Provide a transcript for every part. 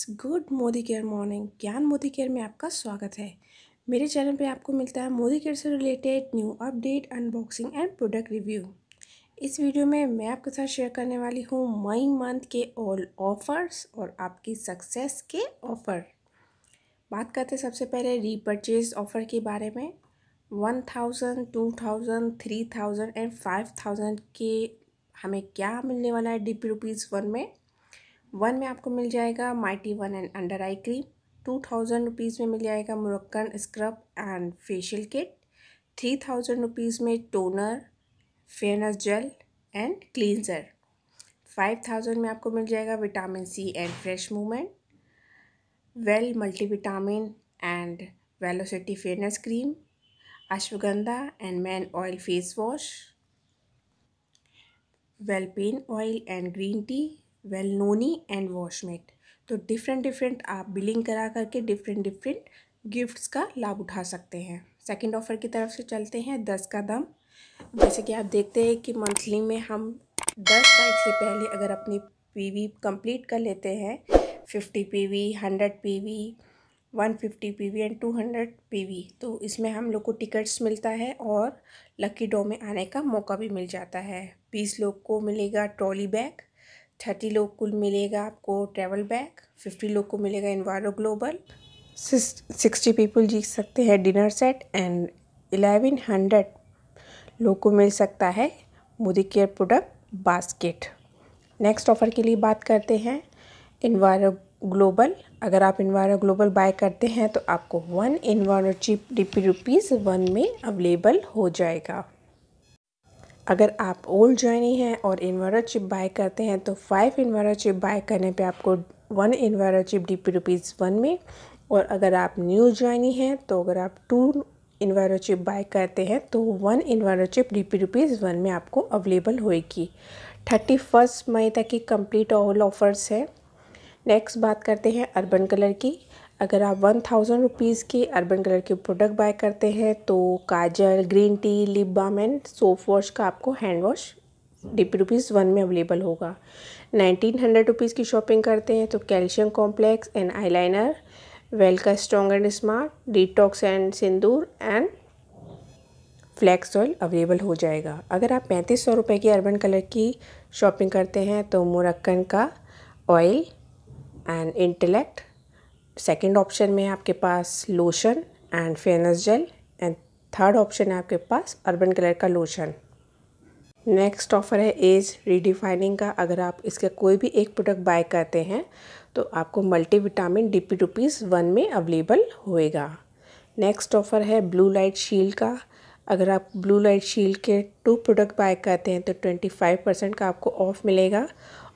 friends good Modi care morning ज्ञान Modi care में आपका स्वागत है मेरे चैनल पे आपको मिलता है मोदी केयर से related new update unboxing and product review इस वीडियो में मैं आपके साथ शेयर करने वाली हूँ मई मंथ के ऑल ऑफ़र्स और आपकी सक्सेस के ऑफ़र बात करते सबसे पहले रीपर्चेज ऑफ़र के बारे में one thousand two thousand three thousand and five thousand के हमें क्या मिलने वाला है डी पी रुपीज़ वन में वन में आपको मिल जाएगा mighty one and under eye cream two thousand rupees में मिल जाएगा मुरक्कन scrub and facial kit three thousand rupees में toner fairness gel and cleanser five thousand में आपको मिल जाएगा vitamin C and fresh movement well multivitamin and velocity fairness cream ashwagandha and man oil face wash वेलपेन ऑयल एंड ग्रीन टी वेलनोनी and वॉशमेट तो different different आप बिलिंग करा करके डिफरेंट डिफरेंट गिफ्ट्स का लाभ उठा सकते हैं सेकंड ऑफ़र की तरफ से चलते हैं दस का दम जैसे कि आप देखते हैं कि मंथली में हम दस तारीख से पहले अगर अपनी पीवी कंप्लीट कर लेते हैं fifty PV hundred PV one fifty P V and two hundred P V तो इसमें हम लोग को टिकट्स मिलता है और लकी डॉ में आने का मौका भी मिल जाता है बीस लोग को मिलेगा ट्रॉली बैग थर्टी लोग कुल मिलेगा आपको ट्रैवल बैग फिफ्टी लोग को मिलेगा इन्वायरो ग्लोबल सिक्सटी पीपल जीत सकते हैं dinner set and eleven hundred लोग को मिल सकता है Modi care product basket next offer के लिए बात करते हैं इन्वायरो ग्लोबल अगर आप इन्वायरो ग्लोबल बाय करते हैं तो आपको one enviro chip D P rupees one में अवेलेबल हो जाएगा अगर आप ओल्ड ज्वाइनी हैं और इन्वर्टर चिप बाय करते हैं तो फाइव इन्वर्टर चिप बाय करने पे आपको one inverter chip D P rupees one में और अगर आप न्यू जॉइनी हैं तो अगर आप टू इन्वर्टर चिप बाय करते हैं तो one inverter chip D P rupees one में आपको अवेलेबल होएगी थर्टी फर्स्ट मई तक की कंप्लीट ऑल ऑफर्स है नेक्स्ट बात करते हैं अर्बन कलर की अगर आप वन थाउजेंड रुपीज़ के अर्बन कलर के प्रोडक्ट बाय करते हैं तो kajal green tea lip balm and soap wash का आपको hand wash D rupees one में अवेलेबल होगा नाइनटीन हंड्रेड रुपीज़ की शॉपिंग करते हैं तो calcium complex and eye well का strong and smart detox and sindoor and flax oil available हो जाएगा अगर आप पैंतीस सौ रुपये की अर्बन कलर की शॉपिंग करते हैं तो मुरक्कन का oil and intellect second option में आपके पास लोशन एंड फेनस जेल एंड थर्ड ऑप्शन है आपके पास अर्बन कलर का लोशन नेक्स्ट ऑफ़र है एज रीडिफाइनिंग का अगर आप इसका कोई भी एक प्रोडक्ट बाय करते हैं तो आपको multi vitamin D P rupees one में अवेलेबल होएगा नेक्स्ट ऑफ़र है ब्लू लाइट शील्ड का अगर आप ब्लू लाइट शील्ड के टू प्रोडक्ट बाय करते हैं तो ट्वेंटी फाइव परसेंट का आपको ऑफ़ मिलेगा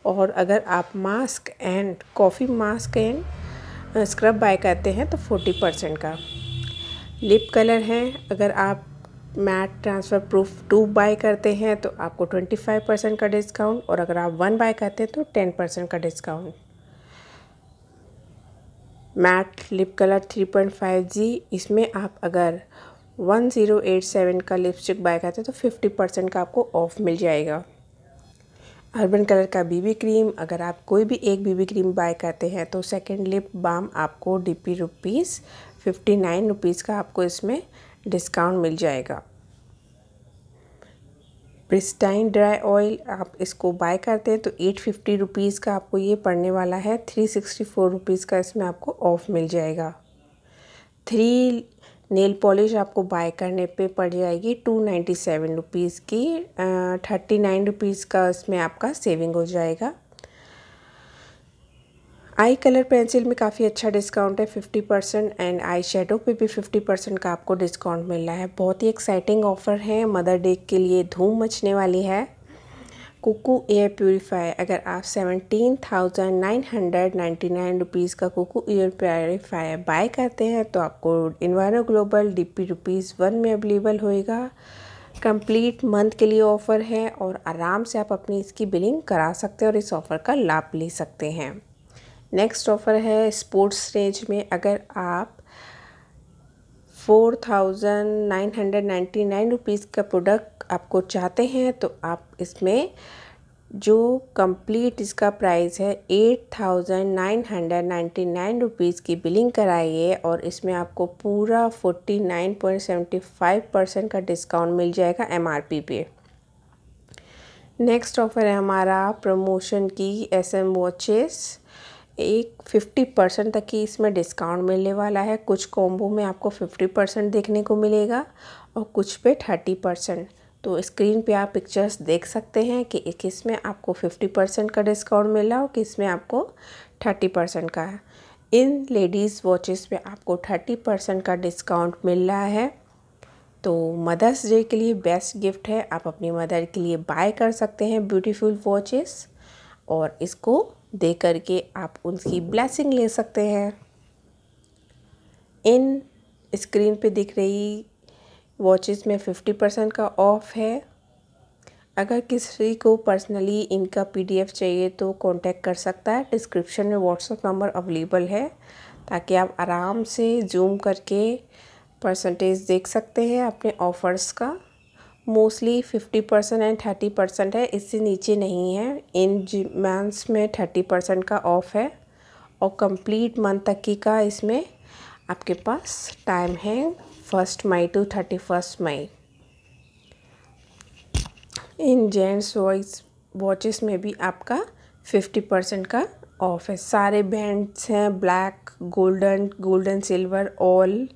और अगर आप mask and coffee mask and scrub buy करते हैं तो फोर्टी परसेंट का लिप कलर है अगर आप matte transfer proof two buy करते हैं तो आपको ट्वेंटी फाइव परसेंट का डिस्काउंट और अगर आप वन बाय करते हैं तो टेन परसेंट का discount matte lip colour three point five G इसमें आप अगर वन ज़ीरो एट सेवन का लिपस्टिक बाय करते हैं तो फिफ्टी परसेंट का आपको ऑफ़ मिल जाएगा अर्बन कलर का बीबी क्रीम अगर आप कोई भी एक बीबी क्रीम बाय करते हैं तो सेकंड लिप बाम आपको D P rupees fifty nine rupees का आपको इसमें डिस्काउंट मिल जाएगा प्रिस्टाइन ड्राई ऑयल आप इसको बाय करते हैं तो एट फिफ्टी रुपीज़ का आपको ये पड़ने वाला है थ्री सिक्सटी फोर रुपीज़ का इसमें आपको ऑफ़ मिल जाएगा थ्री नेल पॉलिश आपको बाय करने पे पड़ जाएगी टू नाइन्टी सेवन रुपीज़ की थर्टी नाइन रुपीज़ का इसमें आपका सेविंग हो जाएगा आई कलर पेंसिल में काफ़ी अच्छा डिस्काउंट है fifty percent and eye shadow पे भी फिफ्टी परसेंट का आपको डिस्काउंट मिल रहा है बहुत ही एक्साइटिंग ऑफर है मदर डे के लिए धूम मचने वाली है कुकू एयर प्योरीफायर अगर आप seventeen thousand nine hundred ninety nine rupees का कुकू एयर प्योरीफायर बाय करते हैं तो आपको enviro global D P rupees one में अवेलेबल होएगा कंप्लीट मंथ के लिए ऑफ़र है और आराम से आप अपनी इसकी बिलिंग करा सकते हैं और इस ऑफ़र का लाभ ले सकते हैं नेक्स्ट ऑफ़र है स्पोर्ट्स रेंज में अगर आप four thousand nine hundred ninety nine rupees का प्रोडक्ट आपको चाहते हैं तो आप इसमें जो कंप्लीट इसका प्राइस है eight thousand nine hundred ninety nine rupees की बिलिंग कराइए और इसमें आपको पूरा forty nine point seventy five percent का डिस्काउंट मिल जाएगा एमआरपी पे नेक्स्ट ऑफर है हमारा प्रमोशन की एस एम वॉचेस एक फिफ्टी परसेंट तक की इसमें डिस्काउंट मिलने वाला है कुछ कॉम्बो में आपको फिफ्टी परसेंट देखने को मिलेगा और कुछ पे थर्टी परसेंट तो स्क्रीन पे आप पिक्चर्स देख सकते हैं कि किस में आपको फिफ्टी परसेंट का डिस्काउंट मिला और किस में आपको थर्टी परसेंट का है इन लेडीज़ वॉचेस पे आपको थर्टी परसेंट का डिस्काउंट मिल रहा है तो मदर्स डे के लिए बेस्ट गिफ्ट है आप अपनी मदर के लिए बाय कर सकते हैं ब्यूटीफुल वॉचेस और इसको दे करके आप उनकी ब्लैसिंग ले सकते हैं इन स्क्रीन पे दिख रही वॉचेस में फिफ्टी परसेंट का ऑफ़ है अगर किसी को पर्सनली इनका पीडीएफ चाहिए तो कांटेक्ट कर सकता है डिस्क्रिप्शन में व्हाट्सअप नंबर अवेलेबल है ताकि आप आराम से जूम करके परसेंटेज देख सकते हैं अपने ऑफ़र्स का mostly fifty percent and thirty percent है इससे नीचे नहीं है इन मंथ्स में थर्टी परसेंट का ऑफ है और कंप्लीट मंथ तक की का इसमें आपके पास टाइम है फर्स्ट मई टू थर्टी फर्स्ट मई इन जेंट्स वॉइस वॉचेस में भी आपका फिफ्टी परसेंट का ऑफ है सारे बैंड्स हैं black golden golden silver all